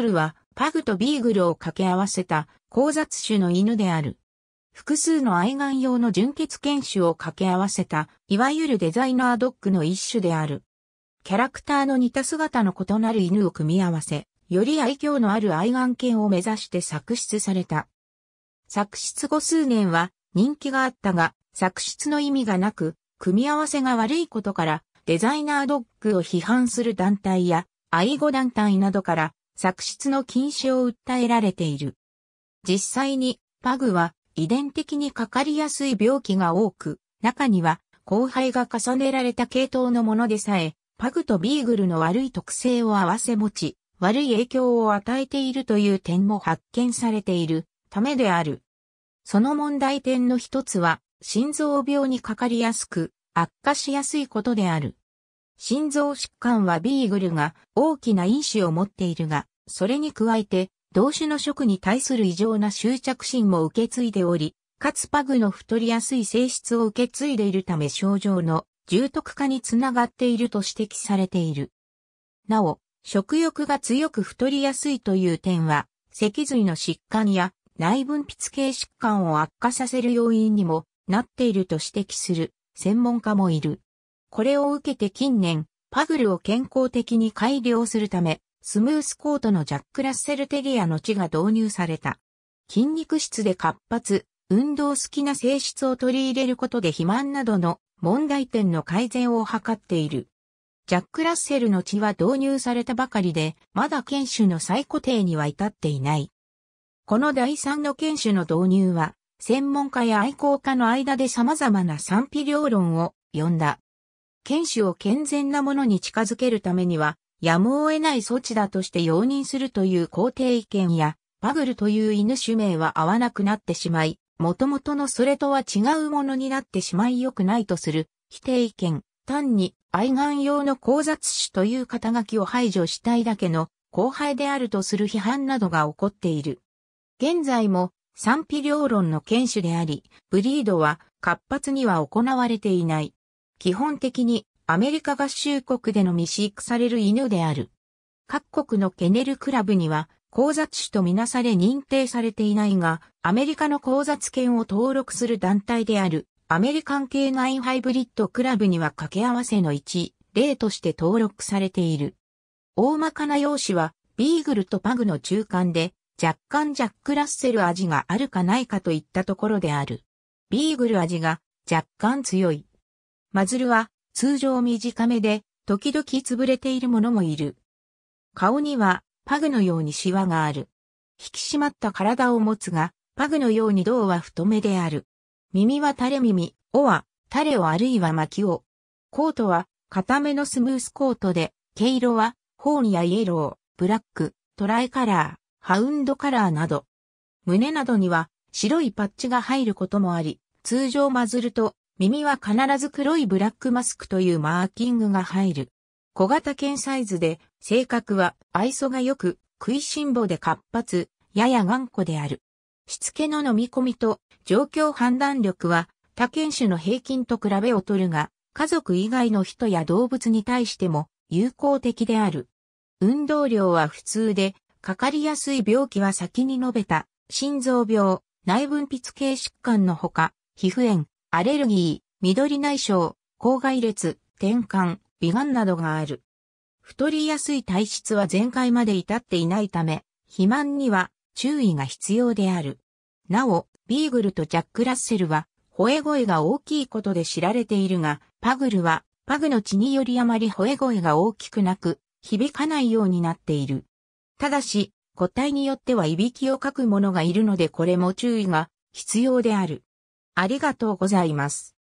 ルはパグとビーグルを掛け合わせた交雑種の犬である。複数の愛玩用の純血犬種を掛け合わせた、いわゆるデザイナードッグの一種である。キャラクターの似た姿の異なる犬を組み合わせ、より愛嬌のある愛玩犬を目指して作出された。作出後数年は人気があったが、作出の意味がなく、組み合わせが悪いことから、デザイナードッグを批判する団体や、愛護団体などから作出の禁止を訴えられている。実際にパグは遺伝的にかかりやすい病気が多く、中には後輩が重ねられた系統のものでさえ、パグとビーグルの悪い特性を併せ持ち、悪い影響を与えているという点も発見されているためである。その問題点の一つは、心臓病にかかりやすく、悪化しやすいことである。心臓疾患はビーグルが大きな因子を持っているが、それに加えて、同種の食に対する異常な執着心も受け継いでおり、かつパグの太りやすい性質を受け継いでいるため症状の重篤化につながっていると指摘されている。なお、食欲が強く太りやすいという点は、脊髄の疾患や内分泌系疾患を悪化させる要因にもなっていると指摘する専門家もいる。これを受けて近年、パグルを健康的に改良するため、スムースコートのジャック・ラッセル・テリアの地が導入された。筋肉質で活発、運動好きな性質を取り入れることで肥満などの問題点の改善を図っている。ジャック・ラッセルの地は導入されたばかりで、まだ犬種の最固定には至っていない。この第三の犬種の導入は、専門家や愛好家の間で様々な賛否両論を呼んだ。剣士を健全なものに近づけるためには、やむを得ない措置だとして容認するという肯定意見や、パグルという犬種名は合わなくなってしまい、元々のそれとは違うものになってしまい良くないとする否定意見、単に愛玩用の交雑種という肩書きを排除したいだけの後輩であるとする批判などが起こっている。現在も賛否両論の犬種であり、ブリードは活発には行われていない。基本的にアメリカ合衆国での未飼育される犬である。各国のケネルクラブには、交雑種とみなされ認定されていないが、アメリカの交雑犬を登録する団体である、アメリカン系ナインハイブリッドクラブには掛け合わせの1、例として登録されている。大まかな容姿は、ビーグルとパグの中間で、若干ジャック・ラッセル味があるかないかといったところである。ビーグル味が若干強い。マズルは通常短めで、時々潰れているものもいる。顔にはパグのようにシワがある。引き締まった体を持つが、パグのように胴は太めである。耳は垂れ耳、尾は垂れ尾あるいは巻き尾。コートは固めのスムースコートで、毛色はホーンやイエロー、ブラック、トライカラー、ハウンドカラーなど。胸などには白いパッチが入ることもあり、通常マズルと耳は必ず黒いブラックマスクというマーキングが入る。小型犬サイズで、性格は愛想が良く、食いしん坊で活発、やや頑固である。しつけの飲み込みと状況判断力は他犬種の平均と比べ劣るが、家族以外の人や動物に対しても有効的である。運動量は普通で、かかりやすい病気は先に述べた、心臓病、内分泌系疾患のほか、皮膚炎、アレルギー、緑内障、口外裂、転換、美顔などがある。太りやすい体質は前回まで至っていないため、肥満には注意が必要である。なお、ビーグルとジャック・ラッセルは、吠え声が大きいことで知られているが、パグルは、パグの血によりあまり吠え声が大きくなく、響かないようになっている。ただし、個体によってはいびきをかく者がいるのでこれも注意が必要である。ありがとうございます。